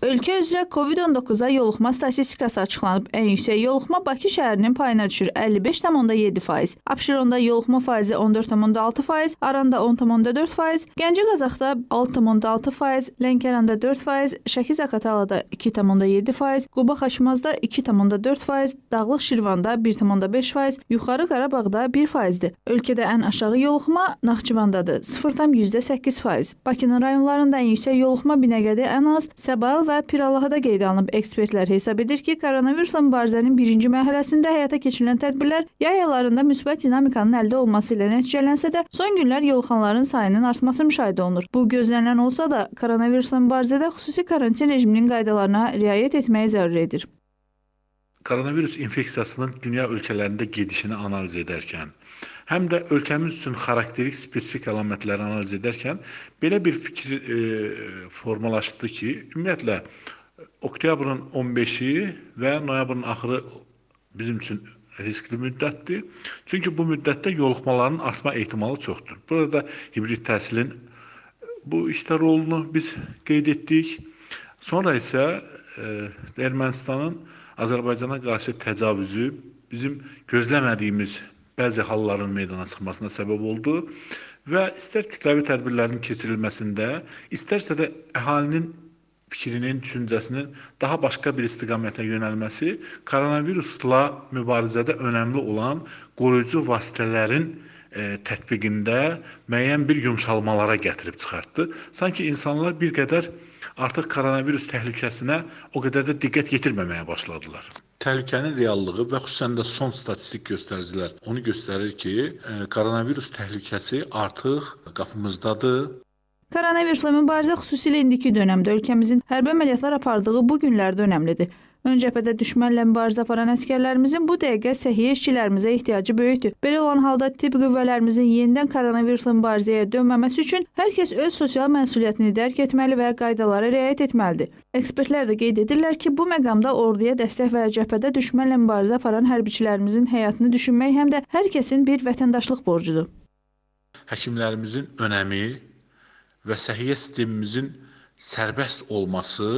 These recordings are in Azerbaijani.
Ölkə üzrə COVID-19-a yoluxma statistikası açıqlanıb. Ən yüksək yoluxma Bakı şəhərinin payına düşür 55,7%. Abşeronda yoluxma faizi 14,6%, Aranda 10,4%, Gəncə Qazaxda 6,6%, Lənkəranda 4%, Şəki Zaqatalada 2,7%, Quba Xaçmazda 2,4%, Dağlıq Şirvanda 1,5%, Yuxarı Qarabağda 1%dir. Ölkədə ən aşağı yoluxma Naxçıvandadır 0,8%. Bakının rayonlarında ən yüksək yoluxma Binəqədi ən az, Səbail və Pirallahada qeydə alınıb. Ekspertlər hesab edir ki, koronavirusla mübarizənin birinci mərhələsində həyata keçirilən tədbirlər yay aylarında müsbət dinamikanın əldə olması ilə nəticələnsə də, son günlər yolxanların sayının artması müşahidə olunur. Bu gözlənilən olsa da, koronavirusla mübarizədə xüsusi karantin rejiminin qaydalarına riayət etməyi zəruri edir koronavirus infeksiyasının dünya ölkələrində gedişini analiz edərkən, həm də ölkəmiz üçün xarakterik spesifik əlamətləri analiz edərkən belə bir fikir e, formalaşdı ki, ümumiyyətlə oktyabrın 15-i və noyabrın axırı bizim üçün riskli müddətdir. Çünki bu müddətdə yoluxmaların artma ehtimalı çoxdur. Burada hibrid təhsilin e, bu işdə rolunu biz qeyd etdik. Sonra isə e, Ermənistanın Azərbaycana qarşı təcavüzü bizim gözləmədiyimiz bəzi halların meydana çıxmasına səbəb oldu və istər kütləvi tədbirlərin keçirilməsində, istərsə də əhalinin fikrinin, düşüncəsinin daha başqa bir istiqamətə yönəlməsi koronavirusla mübarizədə önəmli olan qoruyucu vasitələrin E, tətbiqində müəyyən bir yumşalmalara gətirib çıxartdı. Sanki insanlar bir qədər artıq koronavirus təhlükəsinə o qədər də diqqət yetirməməyə başladılar. Təhlükənin reallığı və xüsusən də son statistik göstəricilər onu göstərir ki, e, koronavirus təhlükəsi artıq qapımızdadır. Koronavirusla mübarizə xüsusilə indiki dönəmdə ölkəmizin hərbi əməliyyatlar apardığı bu günlərdə önəmlidir. Ön cəbhədə düşmənlə mübarizə aparan əskərlərimizin bu dəqiqə səhiyyə işçilərimizə ehtiyacı böyükdür. Belə olan halda tibb qüvvələrimizin yenidən koronavirusla mübarizəyə dönməməsi üçün hər kəs öz sosial məsuliyyətini dərk etməli və qaydalara riayət etməlidir. Ekspertlər də qeyd edirlər ki, bu məqamda orduya dəstək və cəbhədə düşmənlə mübarizə aparan hərbiçilərimizin həyatını düşünmək həm də hər kəsin bir vətəndaşlıq borcudur. Həkimlərimizin önəmi və səhiyyə sistemimizin sərbəst olması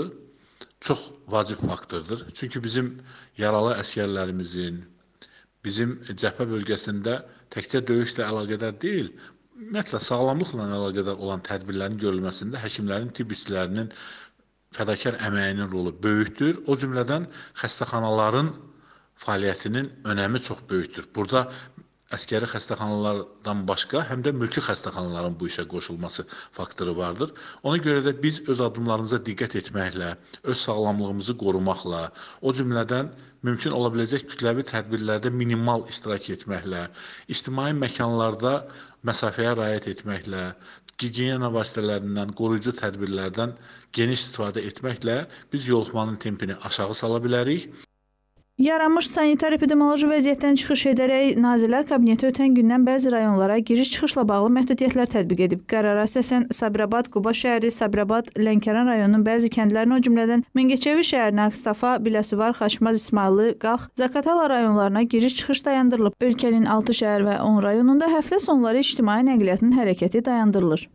çox vacib faktordur. Çünki bizim yaralı əsgərlərimizin, bizim cəbhə bölgəsində təkcə döyüşlə əlaqədar deyil, ümumiyyətlə sağlamlıqla əlaqədar olan tədbirlərin görülməsində həkimlərin, tibb işçilərinin fədakar əməyinin rolu böyükdür. O cümlədən xəstəxanaların fəaliyyətinin önəmi çox böyükdür. Burada əskəri xəstəxanalardan başqa həm də mülki xəstəxanaların bu işə qoşulması faktoru vardır. Ona görə də biz öz addımlarımıza diqqət etməklə, öz sağlamlığımızı qorumaqla, o cümlədən mümkün ola biləcək kütləvi tədbirlərdə minimal iştirak etməklə, ictimai məkanlarda məsafəyə riayət etməklə, gigiyena vasitələrindən, qoruyucu tədbirlərdən geniş istifadə etməklə biz yoluxmanın tempini aşağı sala bilərik. Yaranmış sanitar-epidemioloji vəziyyətdən çıxış edərək Nazirlər Kabineti ötən gündən bəzi rayonlara giriş-çıxışla bağlı məhdudiyyətlər tətbiq edib. Qərara əsasən Sabirabad, Quba şəhəri, Sabirabad, Lənkəran rayonunun bəzi kəndlərinə, o cümlədən Mingəçevi şəhərinə, Ağstafa, Biləsuvar, Xaçmaz, İsmayıllı, Qax, Zakatala rayonlarına giriş-çıxış dayandırılıb. Ölkənin 6 şəhər və 10 rayonunda həftə sonları ictimai nəqliyyatın hərəkəti dayandırılır.